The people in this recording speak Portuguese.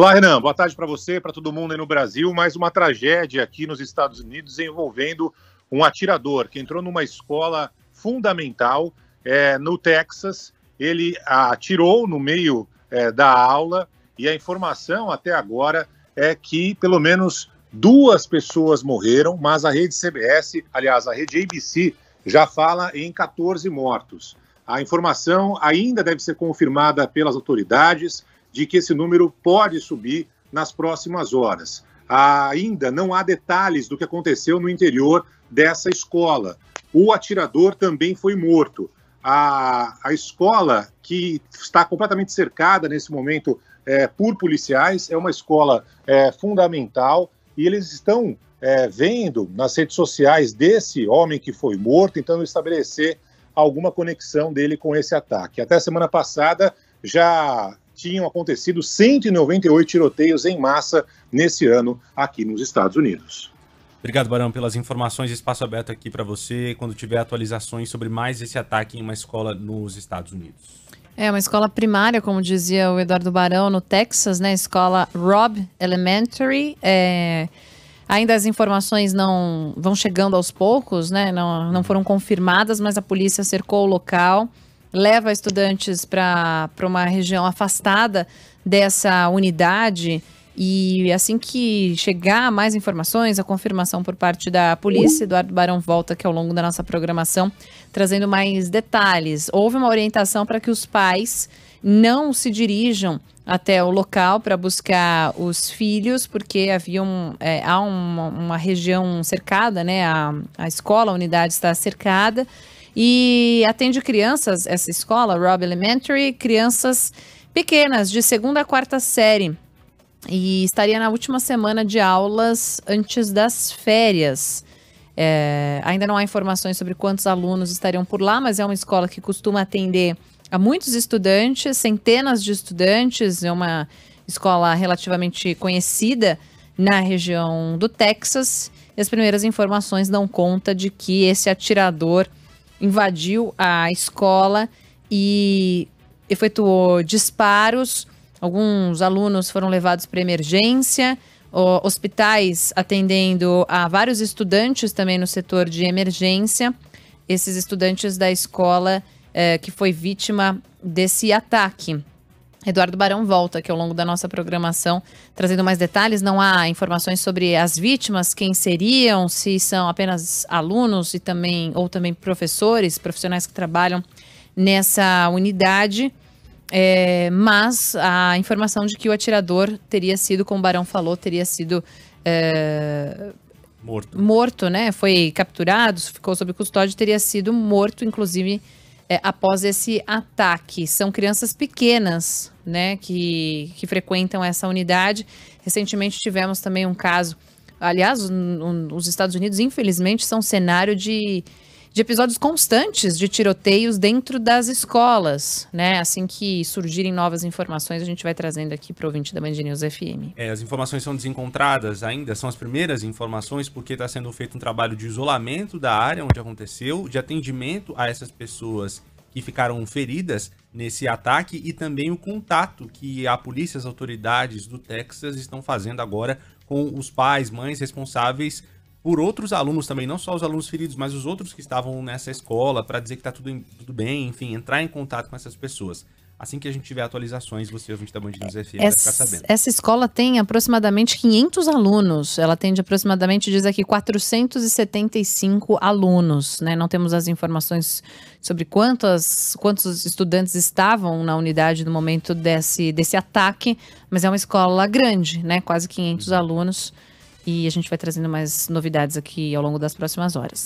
Olá, Renan. Boa tarde para você, para todo mundo aí no Brasil. Mais uma tragédia aqui nos Estados Unidos envolvendo um atirador que entrou numa escola fundamental é, no Texas. Ele atirou no meio é, da aula e a informação até agora é que pelo menos duas pessoas morreram, mas a rede CBS, aliás, a rede ABC, já fala em 14 mortos. A informação ainda deve ser confirmada pelas autoridades de que esse número pode subir nas próximas horas. Ainda não há detalhes do que aconteceu no interior dessa escola. O atirador também foi morto. A, a escola, que está completamente cercada nesse momento é, por policiais, é uma escola é, fundamental e eles estão é, vendo nas redes sociais desse homem que foi morto, tentando estabelecer alguma conexão dele com esse ataque. Até semana passada já tinham acontecido 198 tiroteios em massa nesse ano aqui nos Estados Unidos. Obrigado, Barão, pelas informações. Espaço aberto aqui para você quando tiver atualizações sobre mais esse ataque em uma escola nos Estados Unidos. É, uma escola primária, como dizia o Eduardo Barão, no Texas, né? Escola Rob Elementary. É... Ainda as informações não vão chegando aos poucos, né? Não, não foram confirmadas, mas a polícia cercou o local leva estudantes para uma região afastada dessa unidade. E assim que chegar mais informações, a confirmação por parte da polícia, Eduardo Barão volta aqui ao longo da nossa programação, trazendo mais detalhes. Houve uma orientação para que os pais não se dirijam até o local para buscar os filhos, porque havia um, é, há uma, uma, região cercada, né? A, a escola, a unidade está cercada e atende crianças, essa escola, Rob Elementary, crianças pequenas, de segunda a quarta série. E estaria na última semana de aulas antes das férias. É, ainda não há informações sobre quantos alunos estariam por lá, mas é uma escola que costuma atender a muitos estudantes, centenas de estudantes, é uma escola relativamente conhecida na região do Texas. E as primeiras informações dão conta de que esse atirador invadiu a escola e efetuou disparos. Alguns alunos foram levados para emergência, hospitais atendendo a vários estudantes também no setor de emergência. Esses estudantes da escola eh, que foi vítima desse ataque. Eduardo Barão volta aqui ao longo da nossa programação trazendo mais detalhes. Não há informações sobre as vítimas, quem seriam, se são apenas alunos e também ou também professores, profissionais que trabalham nessa unidade. É, mas a informação de que o atirador teria sido, como o Barão falou, teria sido é, morto. morto, né? Foi capturado, ficou sob custódia, teria sido morto, inclusive é, após esse ataque. São crianças pequenas, né, que, que frequentam essa unidade. Recentemente tivemos também um caso. Aliás, um, um, os Estados Unidos, infelizmente, são cenário de de episódios constantes de tiroteios dentro das escolas, né? Assim que surgirem novas informações, a gente vai trazendo aqui para o ouvinte da Band News FM. É, as informações são desencontradas ainda, são as primeiras informações, porque está sendo feito um trabalho de isolamento da área onde aconteceu, de atendimento a essas pessoas que ficaram feridas nesse ataque e também o contato que a polícia e as autoridades do Texas estão fazendo agora com os pais, mães responsáveis por outros alunos também, não só os alunos feridos, mas os outros que estavam nessa escola, para dizer que está tudo, tudo bem, enfim, entrar em contato com essas pessoas. Assim que a gente tiver atualizações, você ouvinte da Band News FM essa, vai ficar sabendo. Essa escola tem aproximadamente 500 alunos. Ela atende aproximadamente, diz aqui, 475 alunos. Né? Não temos as informações sobre quantas, quantos estudantes estavam na unidade no momento desse, desse ataque, mas é uma escola grande, né? quase 500 uhum. alunos e a gente vai trazendo mais novidades aqui ao longo das próximas horas.